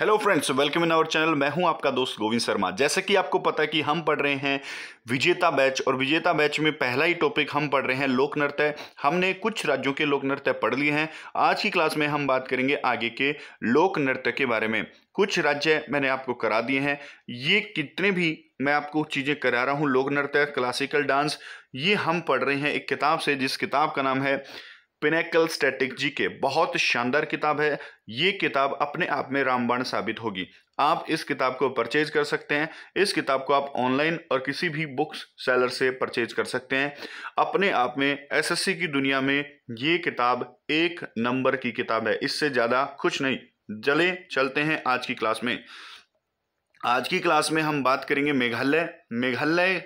hello friends welcome in our channel मैं हूं आपका दोस्त गोविंद शर्मा जैसे कि आपको पता है कि हम पढ़ रहे हैं विजेता बैच और विजेता बैच में पहला ही टॉपिक हम पढ़ रहे हैं लोक नृत्य हमने कुछ राज्यों के लोक नृत्य पढ़ लिए हैं आज की क्लास में हम बात करेंगे आगे के लोक नृत्य के बारे में कुछ राज्य मैंने आपको करा दिए हैं ये कितने भी मैं आपको चीज़ें करा रहा हूँ लोक नृत्य क्लासिकल डांस ये हम पढ़ रहे हैं एक किताब से जिस किताब का नाम है पिनेकल स्टैटिक के बहुत शानदार किताब है ये किताब अपने आप में रामबाण साबित होगी आप इस किताब को परचेज कर सकते हैं इस किताब को आप ऑनलाइन और किसी भी बुक्स सेलर से परचेज कर सकते हैं अपने आप में एसएससी की दुनिया में ये किताब एक नंबर की किताब है इससे ज़्यादा कुछ नहीं जले चलते हैं आज की क्लास में आज की क्लास में हम बात करेंगे मेघालय मेघालय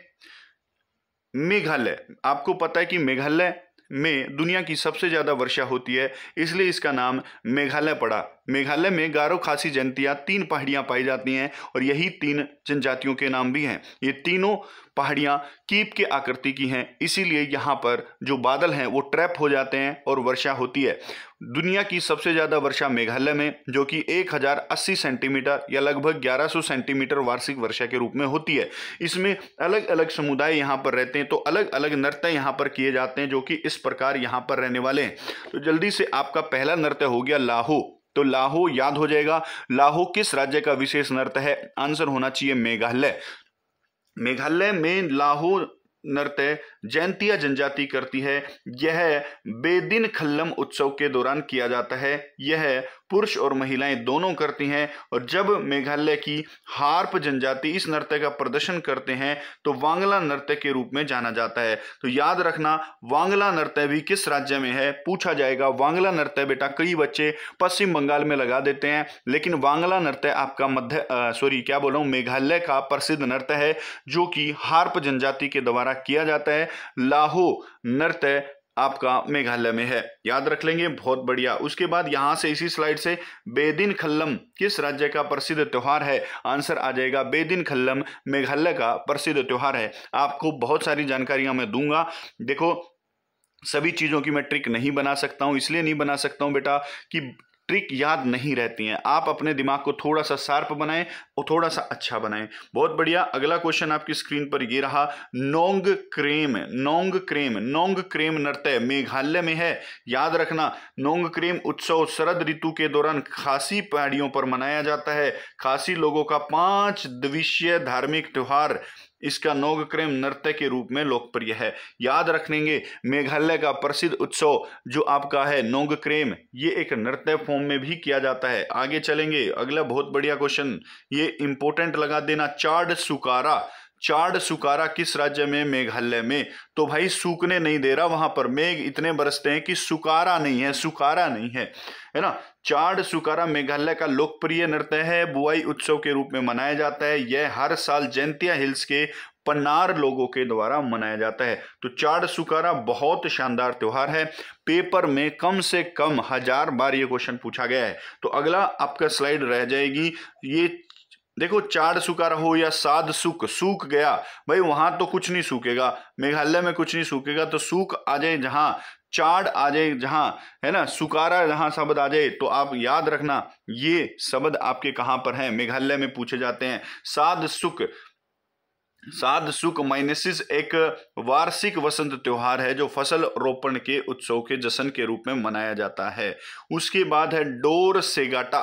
मेघालय आपको पता है कि मेघालय में दुनिया की सबसे ज़्यादा वर्षा होती है इसलिए इसका नाम मेघालय पड़ा मेघालय में गारो खासी जनतियाँ तीन पहाड़ियाँ पाई जाती हैं और यही तीन जनजातियों के नाम भी हैं ये तीनों पहाड़ियाँ कीप के आकृति की हैं इसीलिए यहाँ पर जो बादल हैं वो ट्रैप हो जाते हैं और वर्षा होती है दुनिया की सबसे ज़्यादा वर्षा मेघालय में जो कि 1080 सेंटीमीटर या लगभग 1100 सेंटीमीटर वार्षिक वर्षा के रूप में होती है इसमें अलग अलग समुदाय यहाँ पर रहते हैं तो अलग अलग नृत्य यहाँ पर किए जाते हैं जो कि इस प्रकार यहाँ पर रहने वाले हैं तो जल्दी से आपका पहला नृत्य हो गया लाहो तो लाहो याद हो जाएगा लाहो किस राज्य का विशेष नृत्य है आंसर होना चाहिए मेघालय मेघालय में लाहौर नृत्य जयंतिया जनजाति करती है यह बेदिन खल्लम उत्सव के दौरान किया जाता है यह पुरुष और महिलाएं दोनों करती हैं और जब मेघालय की हार्प जनजाति इस नृत्य का प्रदर्शन करते हैं तो वांगला नृत्य के रूप में जाना जाता है तो याद रखना वांगला नृत्य भी किस राज्य में है पूछा जाएगा वांगला नृत्य बेटा कई बच्चे पश्चिम बंगाल में लगा देते हैं लेकिन वांगला नृत्य आपका मध्य सॉरी क्या बोल रहा मेघालय का प्रसिद्ध नृत्य है जो कि हार्प जनजाति के द्वारा किया जाता है लाहो नृत्य आपका मेघालय में है याद रख लेंगे बहुत बढ़िया उसके बाद यहाँ से इसी स्लाइड से बेदिन खल्लम किस राज्य का प्रसिद्ध त्यौहार है आंसर आ जाएगा बेदिन खल्लम मेघालय का प्रसिद्ध त्यौहार है आपको बहुत सारी जानकारियां मैं दूंगा देखो सभी चीज़ों की मैं ट्रिक नहीं बना सकता हूँ इसलिए नहीं बना सकता हूँ बेटा कि ट्रिक याद नहीं रहती हैं आप अपने दिमाग को थोड़ा सा शार्प बनाएं और थोड़ा सा अच्छा बनाएं बहुत बढ़िया अगला क्वेश्चन आपकी स्क्रीन पर ये रहा Nongkrem Nongkrem Nongkrem नृत्य मेघालय में है याद रखना नोंग क्रेम उत्सव शरद ऋतु के दौरान खासी पहाड़ियों पर मनाया जाता है खासी लोगों का पांच द्विशीय धार्मिक त्यौहार इसका नोगक्रेम नृत्य के रूप में लोकप्रिय है याद रखेंगे मेघालय का प्रसिद्ध उत्सव जो आपका है नोगक्रेम ये एक नृत्य फॉर्म में भी किया जाता है आगे चलेंगे अगला बहुत बढ़िया क्वेश्चन ये इंपॉर्टेंट लगा देना चार्ड सुकारा चाड़ सुकारा किस राज्य में मेघालय में तो भाई सूखने नहीं दे रहा वहां पर मेघ इतने बरसते हैं कि सुकारा नहीं है सुकारा नहीं है है ना चाड़ सुकारा मेघालय का लोकप्रिय नृत्य है बुआई उत्सव के रूप में मनाया जाता है यह हर साल जयंतिया हिल्स के पन्नार लोगों के द्वारा मनाया जाता है तो चाड़ सुकारा बहुत शानदार त्यौहार है पेपर में कम से कम हजार बार ये क्वेश्चन पूछा गया है तो अगला आपका स्लाइड रह जाएगी ये देखो चार सूखा रहो या साध सूख सूख गया भाई वहां तो कुछ नहीं सूखेगा मेघालय में कुछ नहीं सूखेगा तो सूख आ जाए जहां चाड आ जाए जहां है ना सुकारा जहां शब्द आ जाए तो आप याद रखना ये शब्द आपके कहाँ पर है मेघालय में पूछे जाते हैं साध सुख साध सुख माइनेसिस एक वार्षिक वसंत त्योहार है जो फसल रोपण के उत्सव के जश्न के रूप में मनाया जाता है उसके बाद है डोर सेगाटा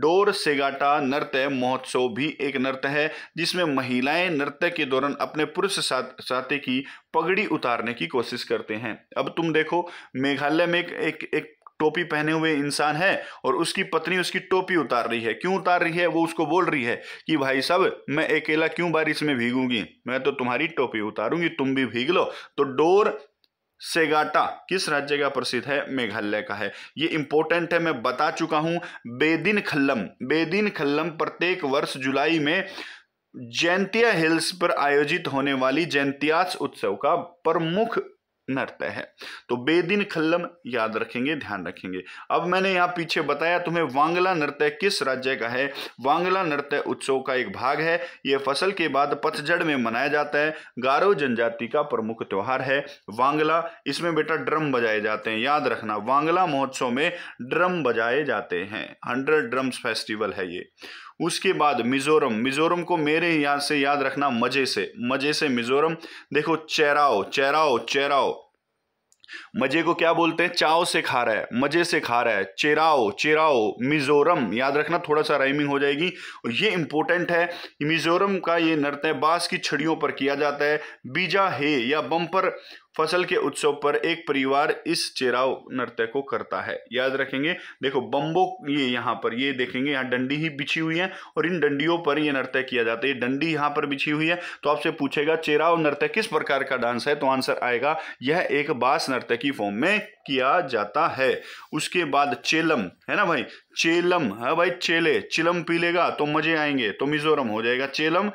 डोर सेगाटा नृत्य महोत्सव भी एक नृत्य है जिसमें महिलाएं नृत्य के दौरान अपने पुरुष साथ साथी की पगड़ी उतारने की कोशिश करते हैं अब तुम देखो मेघालय में एक एक, एक टोपी पहने हुए इंसान है और उसकी पत्नी उसकी टोपी उतार रही है क्यों उतार रही है वो उसको बोल रही है कि भाई साहब मैं अकेला क्यों बारिश में भीगूंगी मैं तो तुम्हारी टोपी उतारूंगी तुम भी भीग लो तो डोर सेगाटा किस राज्य का प्रसिद्ध है मेघालय का है ये इंपॉर्टेंट है मैं बता चुका हूं बेदिन खल्लम बेदिन खल्लम प्रत्येक वर्ष जुलाई में जैंतिया हिल्स पर आयोजित होने वाली जैंतियास उत्सव का प्रमुख नड़ता है तो बेदिन खल्लम याद रखेंगे ध्यान रखेंगे अब मैंने यहाँ पीछे बताया तुम्हें वांगला नृत्य किस राज्य का है वांगला नृत्य उत्सव का एक भाग है यह फसल के बाद पतझड़ में मनाया जाता है गारो जनजाति का प्रमुख त्यौहार है वांगला इसमें बेटा ड्रम बजाए जाते हैं याद रखना वांगला महोत्सव में ड्रम बजाए जाते हैं हंड्रेड ड्रम्स फेस्टिवल है ये उसके बाद मिज़ोरम मिज़ोरम को मेरे यहां से याद रखना मज़े से मज़े से मिज़ोरम देखो चेराओ चेराओ चेराओ मजे को क्या बोलते हैं चाओ से खा रहा है मजे से खा रहा है चेराओ चेराओ मिजोरम याद रखना थोड़ा सा राइमिंग हो जाएगी और ये इंपॉर्टेंट है मिजोरम का ये नृत्य बांस की छड़ियों पर किया जाता है बीजा हे या बम पर फसल के उत्सव पर एक परिवार इस चेराव नृत्य को करता है याद रखेंगे देखो बम्बो ये यहाँ पर ये देखेंगे यहाँ डंडी ही बिछी हुई है और इन डंडियों पर ये नृत्य किया जाता है ये डंडी यहाँ पर बिछी हुई है तो आपसे पूछेगा चेराव नृत्य किस प्रकार का डांस है तो आंसर आएगा यह एक बास नृत्य की फॉर्म में किया जाता है उसके बाद चेलम है ना भाई चेलम है हाँ भाई चेले चिलम पी लेगा तो मजे आएंगे तो मिजोरम हो जाएगा चेलम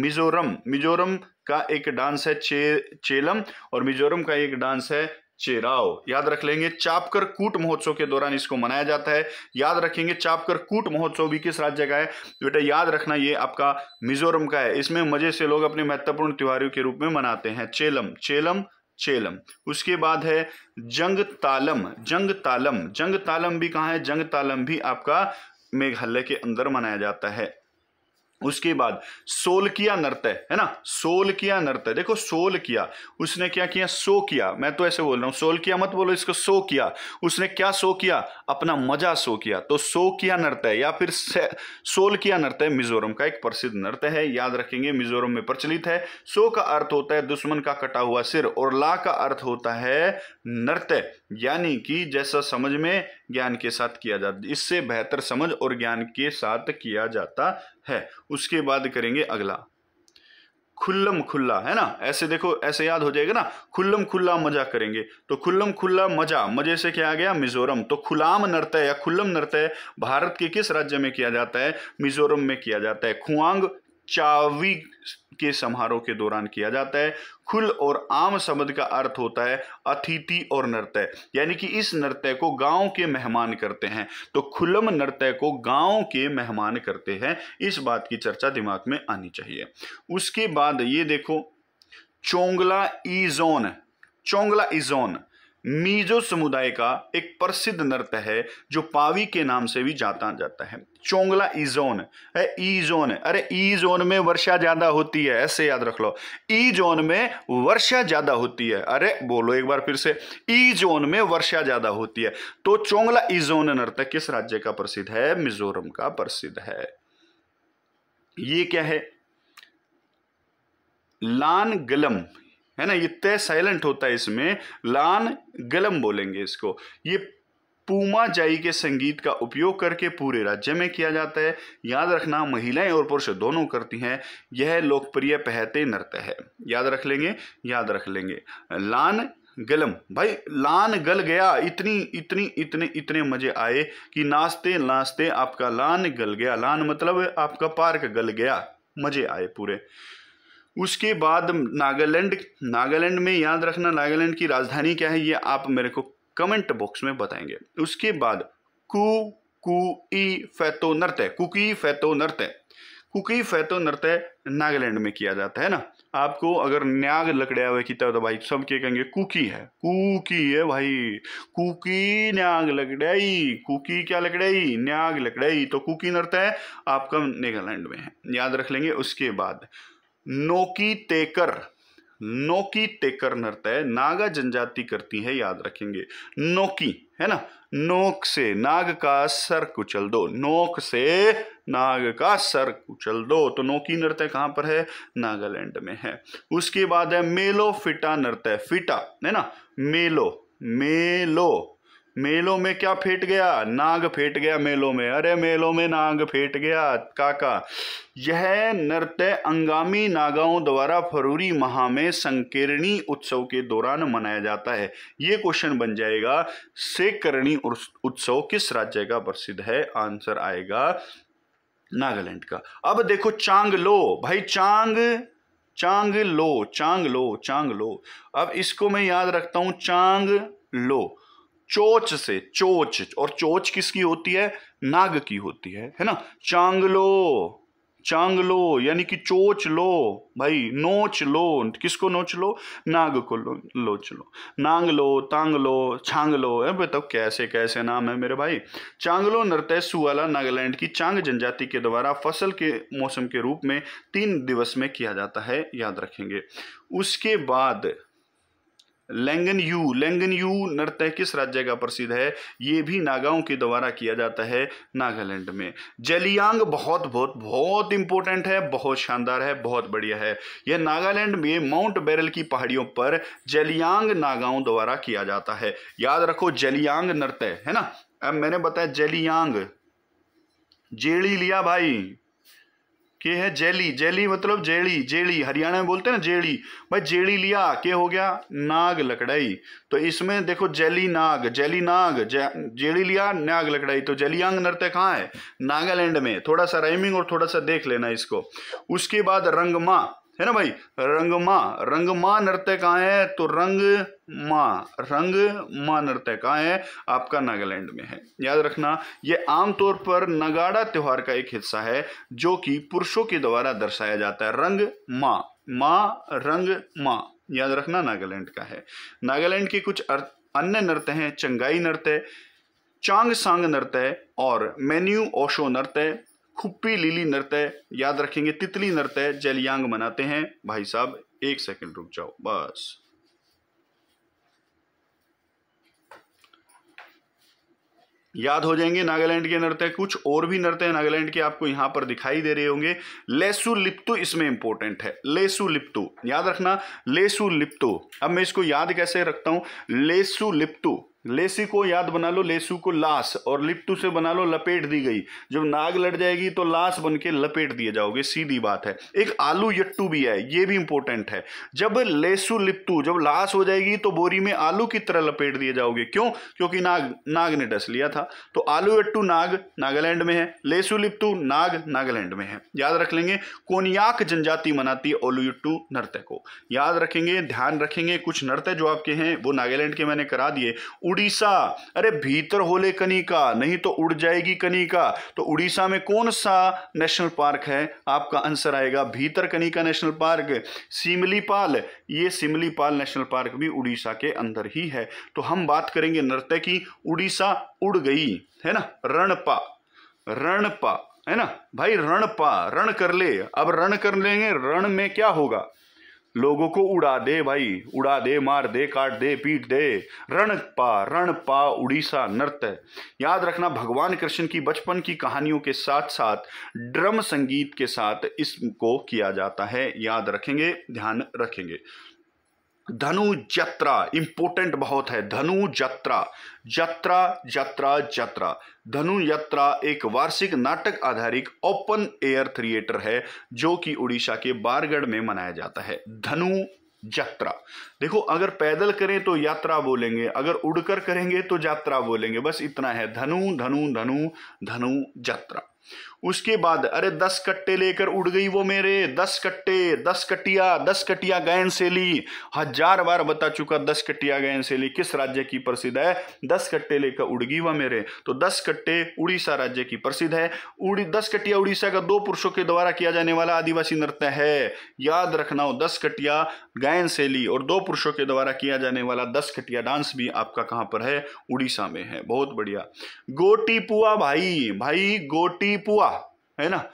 मिजोरम मिजोरम का एक डांस है चे चेलम और मिजोरम का एक डांस है चेराव याद रख लेंगे चापकर कूट महोत्सव के दौरान इसको मनाया जाता है याद रखेंगे चापकर कूट महोत्सव भी किस राज्य का है बेटा याद रखना ये आपका मिजोरम का है इसमें मजे से लोग अपने महत्वपूर्ण त्योहारों के रूप में मनाते हैं चेलम चेलम चेलम उसके बाद है जंग तालम जंग तालम जंग तालम भी कहाँ है जंग तालम भी आपका मेघालय के अंदर मनाया जाता है उसके बाद सोल किया नर्तय है ना सोल किया नर्तय देखो सोल किया उसने क्या किया सो किया मैं तो ऐसे बोल रहा हूं सोल किया मत बोलो इसको सो किया उसने क्या सो किया अपना मजा सो किया तो सो किया नर्तय या फिर सोल किया नर्तय मिजोरम का एक प्रसिद्ध नर्त है याद रखेंगे मिजोरम में प्रचलित है सो का अर्थ होता है दुश्मन का कटा हुआ सिर और ला का अर्थ होता है नर्त यानी कि जैसा समझ में ज्ञान के साथ किया जाता इससे बेहतर समझ और ज्ञान के साथ किया जाता है उसके बाद करेंगे अगला खुल्लम खुल्ला है ना ऐसे देखो ऐसे याद हो जाएगा ना खुल्लम खुल्ला मजा करेंगे तो खुल्लम खुल्ला मजा मजे से क्या आ गया मिजोरम तो खुलाम नृत्य या खुल्लम नृत्य भारत के किस राज्य में किया जाता है मिजोरम में किया जाता है खुआंग चावी के समारोह के दौरान किया जाता है खुल और आम शब्द का अर्थ होता है अतिथि और नृत्य यानी कि इस नृत्य को गांव के मेहमान करते हैं तो खुलम नृत्य को गांव के मेहमान करते हैं इस बात की चर्चा दिमाग में आनी चाहिए उसके बाद ये देखो चोंगला इजोन चोंगला इजोन मीजो समुदाय का एक प्रसिद्ध नृत्य है जो पावी के नाम से भी जाता जाता है चोंगला ईजोन है ईजोन अरे ईजोन में वर्षा ज्यादा होती है ऐसे याद रख लो ई जोन में वर्षा ज्यादा होती है अरे बोलो एक बार फिर से ई जोन में वर्षा ज्यादा होती है तो चोंगला ईजोन नृत्य किस राज्य का प्रसिद्ध है मिजोरम का प्रसिद्ध है ये क्या है लान गलम है ना ये तय साइलेंट होता है इसमें लान गलम बोलेंगे इसको ये पूमा जाई के संगीत का उपयोग करके पूरे राज्य में किया जाता है याद रखना महिलाएं और पुरुष दोनों करती हैं यह लोकप्रिय पहते नृत्य है याद रख लेंगे याद रख लेंगे लान गलम भाई लान गल गया इतनी इतनी इतने इतने मजे आए कि नाचते नाचते आपका लान गल गया लान मतलब आपका पार्क गल गया मजे आए पूरे उसके बाद नागालैंड नागालैंड में याद रखना नागालैंड की राजधानी क्या है ये आप मेरे को कमेंट बॉक्स में बताएंगे उसके बाद कु कु ई फैतो नृत्य कुकी फैतो नृत्य कुकी फैतो नृत्य नागालैंड में किया जाता है ना आपको अगर न्याग लकड़िया हुआ किता तो भाई सब के कहेंगे कुकी है कुकी है भाई कुकी न्याग लकड़ाई कुकी क्या लकड़ाई न्याग लकड़ाई तो कुकी नृत्य आपका नागालैंड में है याद रख लेंगे उसके बाद नोकी तेकर नोकी टेकर नृत्य नागा जनजाति करती है याद रखेंगे नोकी है ना नोक से नाग का सर कुचल दो नोक से नाग का सर कुचल दो तो नोकी नृत्य कहां पर है नागालैंड में है उसके बाद है मेलो फिटा नृत्य फिटा है ना मेलो मेलो मेलों में क्या फेंट गया नाग फेंट गया मेलों में अरे मेलों में नाग फेंट गया काका यह नृत्य अंगामी नागाओं द्वारा फरवरी माह में संकीर्णी उत्सव के दौरान मनाया जाता है ये क्वेश्चन बन जाएगा सेकरणी उत्सव किस राज्य का प्रसिद्ध है आंसर आएगा नागालैंड का अब देखो चांग लो भाई चांग चांग लो चांग लो चांग लो अब इसको मैं याद रखता हूं चांग लो चोच से चोच और चोच किसकी होती है नाग की होती है है ना चांग लो चांग लो यानी कि चोच लो भाई नोच लो किसको नोच लो नाग को लो लोच लो नांग लो तांग लो छांग लो है बताओ कैसे कैसे नाम है मेरे भाई चांगलो नृत्य सुवाला नागालैंड की चांग जनजाति के द्वारा फसल के मौसम के रूप में तीन दिवस में किया जाता है याद रखेंगे उसके बाद लेंगन यू लेंगन यू नृत्य किस राज्य का प्रसिद्ध है ये भी नागाओं के द्वारा किया जाता है नागालैंड में जेलियांग बहुत बहुत बहुत इंपॉर्टेंट है बहुत शानदार है बहुत बढ़िया है यह नागालैंड में माउंट बैरल की पहाड़ियों पर जेलियांग नागाओं द्वारा किया जाता है याद रखो जेलियांग नृत्य है ना अब मैंने बताया जेलियांग जेड़ी लिया भाई के है जेली जेली मतलब जेड़ी जेड़ी हरियाणा में बोलते हैं ना जेड़ी भाई जेड़ी लिया के हो गया नाग लकड़ाई तो इसमें देखो जेली नाग जेली नाग जे, जेड़ी लिया नाग लकड़ाई तो जेलियांग नृत्य कहाँ है नागालैंड में थोड़ा सा राइमिंग और थोड़ा सा देख लेना इसको उसके बाद रंगमा है ना भाई रंगमा रंगमा नृत्य कहाँ है तो रंग मा रंग मा है आपका नागालैंड में है याद रखना ये आमतौर पर नगाड़ा त्यौहार का एक हिस्सा है जो कि पुरुषों के द्वारा दर्शाया जाता है रंग मा मा रंग मा याद रखना नागालैंड का है नागालैंड के कुछ अन्य नृत्य हैं चंगाई नृत्य चांग सांग नृत्य और मेन्यू ओशो नृत्य खुप्पी लीली नृत्य याद रखेंगे तितली नृत्य जलियांग मनाते हैं भाई साहब एक सेकंड रुक जाओ बस याद हो जाएंगे नागालैंड के नृत्य कुछ और भी नृत्य नागालैंड के आपको यहाँ पर दिखाई दे रहे होंगे लेसु लिप्तु इसमें इंपॉर्टेंट है लेसु लिप्तु याद रखना लेसु लिप्तु अब मैं इसको याद कैसे रखता हूं लेसु लिप्तु लेसी को याद बना लो लेसु को लाश और लिप्टू से बना लो लपेट दी गई जब नाग लट जाएगी तो लाश बन के लपेट दिए जाओगे सीधी बात है एक आलू यट्टू भी है ये भी इंपॉर्टेंट है जब लेसु लिप्टू जब लाश हो जाएगी तो बोरी में आलू की तरह लपेट दिए जाओगे क्यों क्योंकि नाग नाग ने डस लिया था तो आलू यट्टू नाग नागालैंड में है लेसु लिप्टू नाग नागालैंड में है याद रख लेंगे कोनियाक जनजाति मनाती ओलू यट्टू नृत्य को याद रखेंगे ध्यान रखेंगे कुछ नृत्य जो आपके हैं वो नागालैंड के मैंने करा दिए उड़ीसा अरे भीतर होले कनिका नहीं तो उड़ जाएगी कनिका तो उड़ीसा में कौन सा नेशनल पार्क है आपका आंसर आएगा भीतर कनिका नेशनल पार्क सिमलीपाल ये सिमलीपाल नेशनल पार्क भी उड़ीसा के अंदर ही है तो हम बात करेंगे नृत्य की उड़ीसा उड़ गई है ना रणपा रणपा है ना भाई रणपा रण कर ले अब रण कर लेंगे रण में क्या होगा लोगों को उड़ा दे भाई उड़ा दे मार दे काट दे पीट दे रण पा रण पा उड़ीसा नृत्य याद रखना भगवान कृष्ण की बचपन की कहानियों के साथ साथ ड्रम संगीत के साथ इसको किया जाता है याद रखेंगे ध्यान रखेंगे धनु जत्रा इंपोर्टेंट बहुत है धनु जत्रा जत्रा जत्रा जत्रा धनु यात्रा एक वार्षिक नाटक आधारित ओपन एयर थिएटर है जो कि उड़ीसा के बारगढ़ में मनाया जाता है धनु यात्रा देखो अगर पैदल करें तो यात्रा बोलेंगे अगर उड़कर करेंगे तो यात्रा बोलेंगे बस इतना है धनु धनु धनु धनु यात्रा उसके बाद अरे दस कट्टे लेकर उड़ गई वो मेरे दस कट्टे दस कटिया दस कटिया गायन शैली हजार बार बता चुका दस कटिया गायन शैली किस राज्य की प्रसिद्ध है दस कट्टे लेकर उड़ गई वह मेरे तो दस कट्टे उड़ीसा राज्य की प्रसिद्ध है उड़ी दस कटिया उड़ीसा का दो पुरुषों के द्वारा किया जाने वाला आदिवासी नृत्य है याद रखना हो दस कटिया गायन शैली और दो पुरुषों के द्वारा किया जाने वाला दस कटिया डांस भी आपका कहाँ पर है उड़ीसा में है बहुत बढ़िया गोटीपुआ भाई भाई गोटीपुआ है ना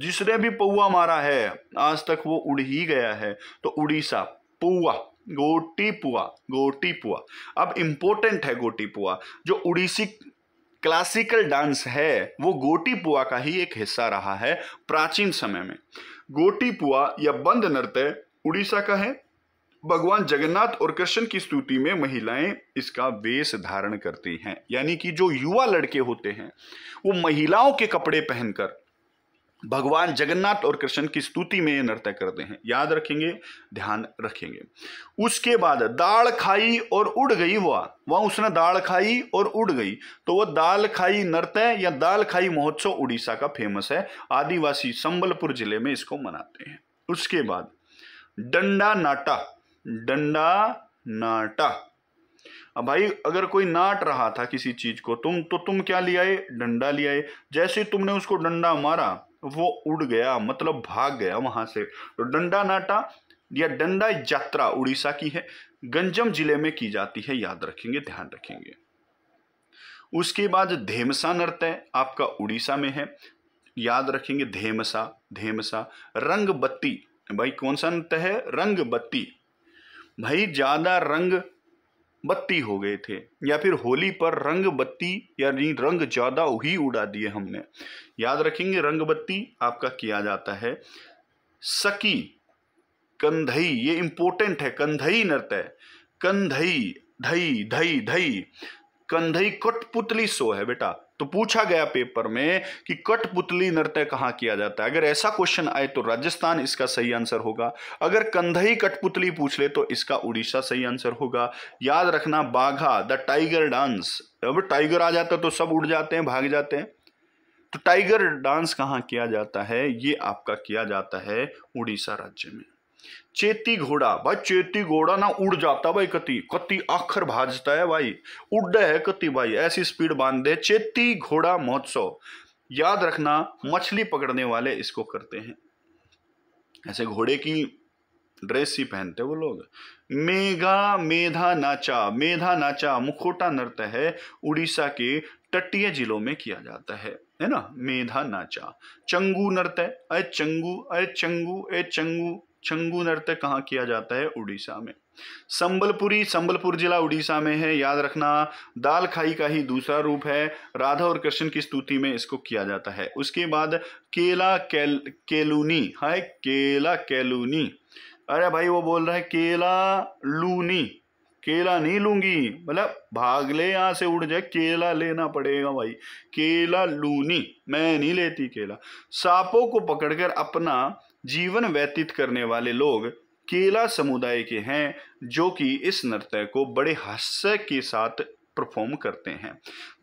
जिसने भी पौआ मारा है आज तक वो उड़ ही गया है तो उड़ीसा पौआ गोटी पुआ गोटी पुआ अब इम्पोर्टेंट है गोटी पुआ जो उड़ीसी क्लासिकल डांस है वो गोटी पुआ का ही एक हिस्सा रहा है प्राचीन समय में गोटी पुआ या बंद नृत्य उड़ीसा का है भगवान जगन्नाथ और कृष्ण की स्तुति में महिलाएं इसका वेश धारण करती हैं यानी कि जो युवा लड़के होते हैं वो महिलाओं के कपड़े पहनकर भगवान जगन्नाथ और कृष्ण की स्तुति में ये नृत्य करते हैं याद रखेंगे ध्यान रखेंगे उसके बाद दाल खाई और उड़ गई हुआ वह उसने दाल खाई और उड़ गई तो वह दाल खाई नृत्य या दाल खाई महोत्सव उड़ीसा का फेमस है आदिवासी संबलपुर जिले में इसको मनाते हैं उसके बाद डंडा नाटा डंडा नाटा अब भाई अगर कोई नाट रहा था किसी चीज को तुम तो तुम क्या लिया डंडा लिया जैसे तुमने उसको डंडा मारा वो उड़ गया मतलब भाग गया वहां से तो डंडा नाटा या डंडा यात्रा उड़ीसा की है गंजम जिले में की जाती है याद रखेंगे ध्यान रखेंगे उसके बाद धेमसा नृत्य आपका उड़ीसा में है याद रखेंगे धेमसा धेमसा रंग बत्ती भाई कौन सा नृत्य है रंग बत्ती भाई ज़्यादा रंग बत्ती हो गए थे या फिर होली पर रंग बत्ती यानी रंग ज़्यादा ही उड़ा दिए हमने याद रखेंगे रंग बत्ती आपका किया जाता है सकी कंधई ये इम्पोर्टेंट है कंधई नृत्य कंधई धई धई धई कंधई कठपुतली सो है बेटा तो पूछा गया पेपर में कि कठपुतली नृत्य कहां किया जाता है अगर ऐसा क्वेश्चन आए तो राजस्थान इसका सही आंसर होगा अगर कंधई कठपुतली पूछ ले तो इसका उड़ीसा सही आंसर होगा याद रखना बाघा द टाइगर डांस अब टाइगर आ जाता तो सब उड़ जाते हैं भाग जाते हैं तो टाइगर डांस कहाँ किया जाता है ये आपका किया जाता है उड़ीसा राज्य में चेती घोड़ा भाई चेती घोड़ा ना उड़ जाता भाई कति कति आखर भाजता है भाई उड़ है कति भाई ऐसी स्पीड बांध दे चेती घोड़ा महोत्सव याद रखना मछली पकड़ने वाले इसको करते हैं ऐसे घोड़े की ड्रेस ही पहनते वो लोग मेघा मेधा नाचा मेधा नाचा मुखोटा नृत्य है उड़ीसा के तटीय जिलों में किया जाता है है ना मेधा नाचा चंगू नृत्य अरे चंगू अरे चंगू ए चंगू चंगू नृत्य कहाँ किया जाता है उड़ीसा में संबलपुरी संबलपुर जिला उड़ीसा में है याद रखना दाल खाई का ही दूसरा रूप है राधा और कृष्ण की स्तुति में इसको किया जाता है उसके बाद केला कैल केलूनी है केला कैलूनी अरे भाई वो बोल रहा है केला लूनी केला नहीं लूंगी मतलब भाग ले यहां से उड़ जाए केला लेना पड़ेगा भाई केला लूनी मैं नहीं लेती केला सांपों को पकड़कर अपना जीवन व्यतीत करने वाले लोग केला समुदाय के हैं जो कि इस नृत्य को बड़े हास्य के साथ परफॉर्म करते हैं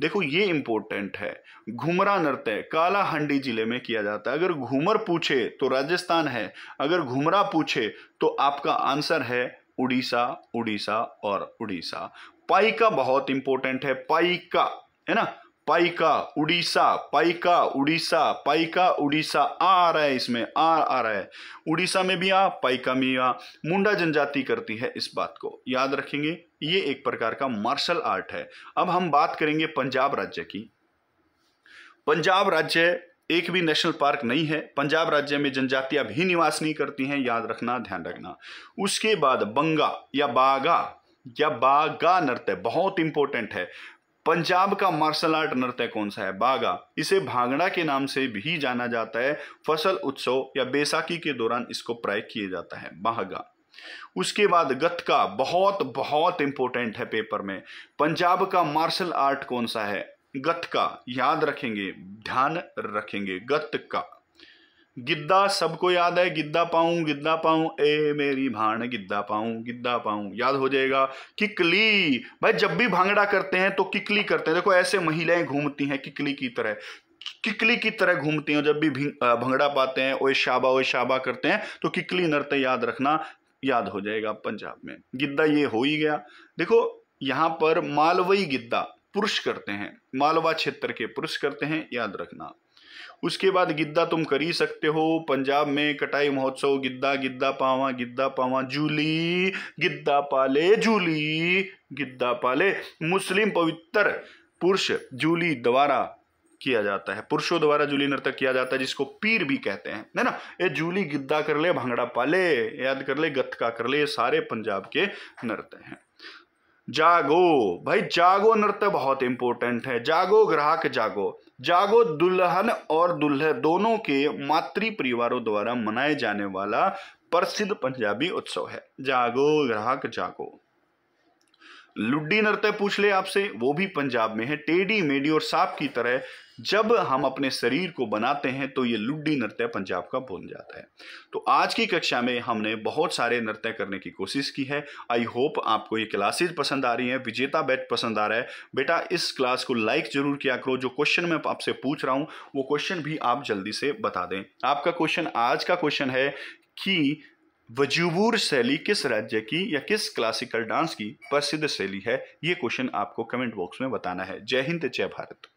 देखो ये इंपॉर्टेंट है घूमरा नृत्य काला हंडी जिले में किया जाता है अगर घूमर पूछे तो राजस्थान है अगर घूमरा पूछे तो आपका आंसर है उड़ीसा उड़ीसा और उड़ीसा पाई का बहुत इंपॉर्टेंट है पाई का है ना पाइका उड़ीसा पाइका उड़ीसा पाइका उड़ीसा आ आ रहा है इसमें आ आ रहा है उड़ीसा में भी आ पाइका में आ मुंडा जनजाति करती है इस बात को याद रखेंगे ये एक प्रकार का मार्शल आर्ट है अब हम बात करेंगे पंजाब राज्य की पंजाब राज्य एक भी नेशनल पार्क नहीं है पंजाब राज्य में जनजातियां भी निवास नहीं करती हैं याद रखना ध्यान रखना उसके बाद बंगा या बागा या बागा नृत्य बहुत इंपॉर्टेंट है पंजाब का मार्शल आर्ट नृत्य कौन सा है बागा इसे भांगड़ा के नाम से भी जाना जाता है फसल उत्सव या बैसाखी के दौरान इसको प्राय किया जाता है बाहगा उसके बाद गतका बहुत बहुत इंपॉर्टेंट है पेपर में पंजाब का मार्शल आर्ट कौन सा है गतका याद रखेंगे ध्यान रखेंगे गतका गिद्दा सबको याद है गिद्दा पाऊं गिद्दा पाऊं ए मेरी भाण गिद्दा पाऊं गिद्दा पाऊं याद हो जाएगा किकली भाई जब भी भांगड़ा करते हैं तो किकली करते हैं देखो ऐसे महिलाएं घूमती हैं किकली की तरह किकली की तरह घूमती हैं जब भी भंगड़ा पाते हैं ओए शाबा ओए शाबा करते हैं तो किकली नृत्य याद रखना याद हो जाएगा पंजाब में गिद्दा ये हो ही गया देखो यहां पर मालवई गिद्दा पुरुष करते हैं मालवा क्षेत्र के पुरुष करते हैं याद रखना उसके बाद गिद्दा तुम कर ही सकते हो पंजाब में कटाई महोत्सव गिद्दा गिद्दा पावा गिद्दा पावा जूली गिद्दा पाले जूली गिद्दा पाले मुस्लिम पवित्र पुरुष जूली द्वारा किया जाता है पुरुषों द्वारा जूली नृत्य किया जाता है जिसको पीर भी कहते हैं है ना ये जूली गिद्दा कर ले भांगड़ा पाले याद कर ले गत्का कर ले सारे पंजाब के नृत्य हैं जागो भाई जागो नृत्य बहुत इंपॉर्टेंट है जागो ग्राहक जागो जागो दुल्हन और दुल्हे दोनों के मातृ परिवारों द्वारा मनाए जाने वाला प्रसिद्ध पंजाबी उत्सव है जागो ग्राहक जागो लुड्डी नृत्य पूछ ले आपसे वो भी पंजाब में है टेडी मेढ़ी और सांप की तरह जब हम अपने शरीर को बनाते हैं तो ये लुड्डी नृत्य पंजाब का बन जाता है तो आज की कक्षा में हमने बहुत सारे नृत्य करने की कोशिश की है आई होप आपको ये क्लासेज पसंद आ रही हैं विजेता बैच पसंद आ रहा है बेटा इस क्लास को लाइक जरूर किया करो जो क्वेश्चन मैं आपसे पूछ रहा हूँ वो क्वेश्चन भी आप जल्दी से बता दें आपका क्वेश्चन आज का क्वेश्चन है कि वजूबूर शैली किस राज्य की या किस क्लासिकल डांस की प्रसिद्ध शैली है ये क्वेश्चन आपको कमेंट बॉक्स में बताना है जय हिंद जय भारत